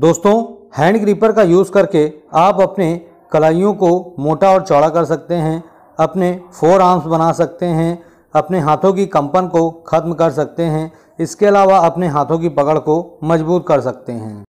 दोस्तों hand gripper का use करके आप अपने कलाइयों को मोटा और चौड़ा कर सकते हैं अपने फोर आर्म्स बना सकते हैं अपने हाथों की कंपन को ख़त्म कर सकते हैं इसके अलावा अपने हाथों की पकड़ को मजबूत कर सकते हैं